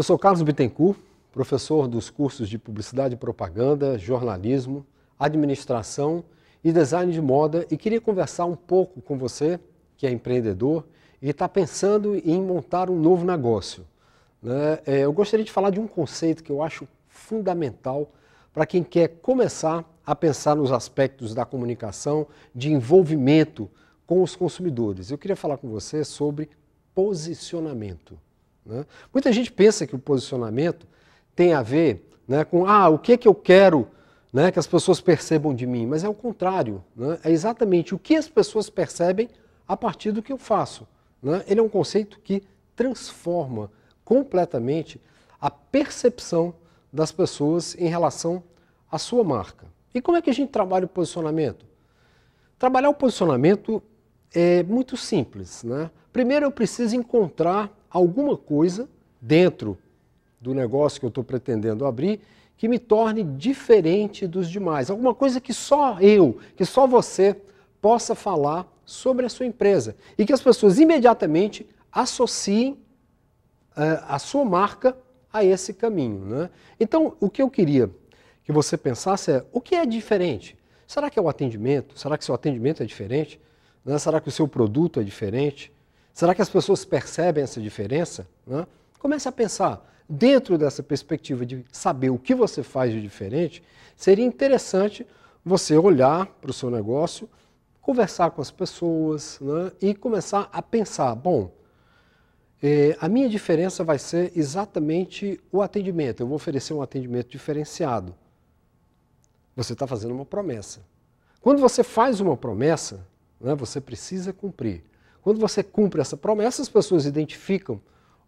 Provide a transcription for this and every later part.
Eu sou Carlos Bittencourt, professor dos cursos de Publicidade e Propaganda, Jornalismo, Administração e Design de Moda e queria conversar um pouco com você, que é empreendedor e está pensando em montar um novo negócio. Né? É, eu gostaria de falar de um conceito que eu acho fundamental para quem quer começar a pensar nos aspectos da comunicação, de envolvimento com os consumidores. Eu queria falar com você sobre posicionamento. Né? Muita gente pensa que o posicionamento tem a ver né, com ah, o que, é que eu quero né, que as pessoas percebam de mim, mas é o contrário. Né? É exatamente o que as pessoas percebem a partir do que eu faço. Né? Ele é um conceito que transforma completamente a percepção das pessoas em relação à sua marca. E como é que a gente trabalha o posicionamento? Trabalhar o posicionamento é muito simples. Né? Primeiro eu preciso encontrar alguma coisa dentro do negócio que eu estou pretendendo abrir que me torne diferente dos demais. Alguma coisa que só eu, que só você possa falar sobre a sua empresa e que as pessoas imediatamente associem uh, a sua marca a esse caminho. Né? Então, o que eu queria que você pensasse é o que é diferente? Será que é o atendimento? Será que seu atendimento é diferente? Né? Será que o seu produto é diferente? Será que as pessoas percebem essa diferença? Né? Comece a pensar. Dentro dessa perspectiva de saber o que você faz de diferente, seria interessante você olhar para o seu negócio, conversar com as pessoas né? e começar a pensar: bom, eh, a minha diferença vai ser exatamente o atendimento. Eu vou oferecer um atendimento diferenciado. Você está fazendo uma promessa. Quando você faz uma promessa, né, você precisa cumprir. Quando você cumpre essa promessa, as pessoas identificam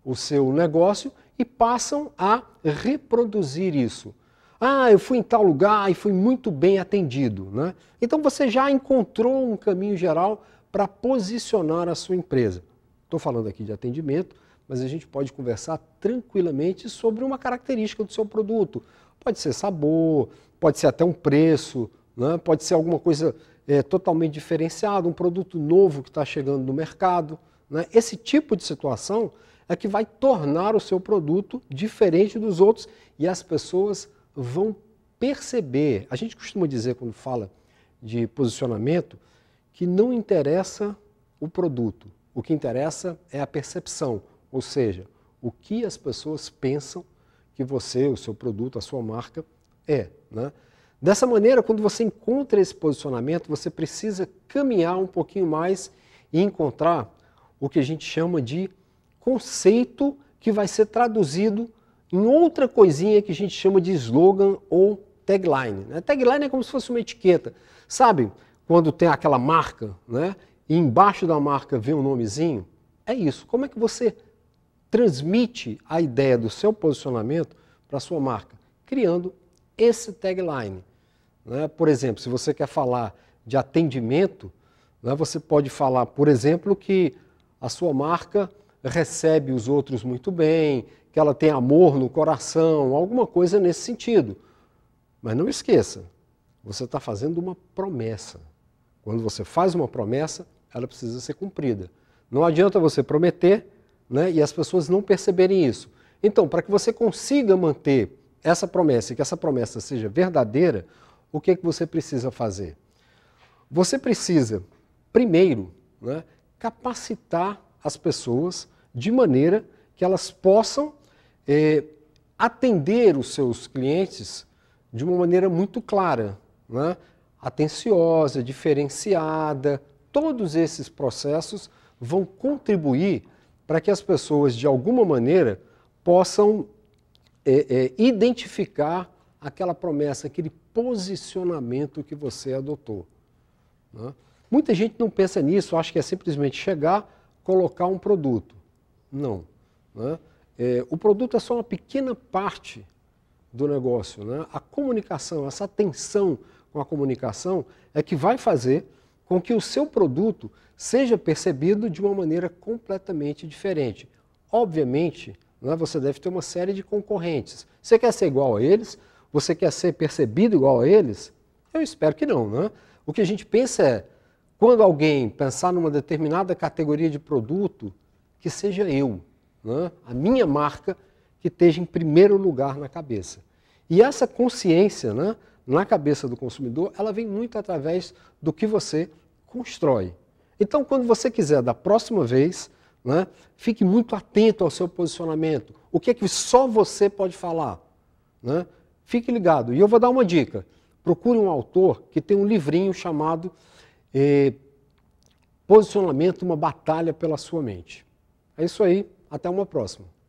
o seu negócio e passam a reproduzir isso. Ah, eu fui em tal lugar e fui muito bem atendido. Né? Então você já encontrou um caminho geral para posicionar a sua empresa. Estou falando aqui de atendimento, mas a gente pode conversar tranquilamente sobre uma característica do seu produto. Pode ser sabor, pode ser até um preço, né? pode ser alguma coisa é, totalmente diferenciado, um produto novo que está chegando no mercado. Né? Esse tipo de situação é que vai tornar o seu produto diferente dos outros e as pessoas vão perceber. A gente costuma dizer, quando fala de posicionamento, que não interessa o produto, o que interessa é a percepção, ou seja, o que as pessoas pensam que você, o seu produto, a sua marca é. Né? Dessa maneira, quando você encontra esse posicionamento, você precisa caminhar um pouquinho mais e encontrar o que a gente chama de conceito que vai ser traduzido em outra coisinha que a gente chama de slogan ou tagline. Né? Tagline é como se fosse uma etiqueta. Sabe quando tem aquela marca, né? E embaixo da marca vem um nomezinho? É isso. Como é que você transmite a ideia do seu posicionamento para a sua marca? Criando esse tagline. Né? Por exemplo, se você quer falar de atendimento, né, você pode falar, por exemplo, que a sua marca recebe os outros muito bem, que ela tem amor no coração, alguma coisa nesse sentido. Mas não esqueça, você está fazendo uma promessa. Quando você faz uma promessa, ela precisa ser cumprida. Não adianta você prometer né, e as pessoas não perceberem isso. Então, para que você consiga manter essa promessa e que essa promessa seja verdadeira, o que é que você precisa fazer? Você precisa, primeiro, né, capacitar as pessoas de maneira que elas possam eh, atender os seus clientes de uma maneira muito clara, né? atenciosa, diferenciada. Todos esses processos vão contribuir para que as pessoas, de alguma maneira, possam é, é, identificar aquela promessa, aquele posicionamento que você adotou. Né? Muita gente não pensa nisso, acha que é simplesmente chegar, colocar um produto. Não. Né? É, o produto é só uma pequena parte do negócio. Né? A comunicação, essa atenção com a comunicação é que vai fazer com que o seu produto seja percebido de uma maneira completamente diferente. Obviamente, né, você deve ter uma série de concorrentes. Você quer ser igual a eles, você quer ser percebido igual a eles? Eu espero que não, né? O que a gente pensa é, quando alguém pensar numa determinada categoria de produto, que seja eu, né? a minha marca que esteja em primeiro lugar na cabeça. E essa consciência né, na cabeça do consumidor, ela vem muito através do que você constrói. Então, quando você quiser, da próxima vez, né, fique muito atento ao seu posicionamento. O que é que só você pode falar? Né? Fique ligado. E eu vou dar uma dica. Procure um autor que tem um livrinho chamado eh, Posicionamento, uma batalha pela sua mente. É isso aí. Até uma próxima.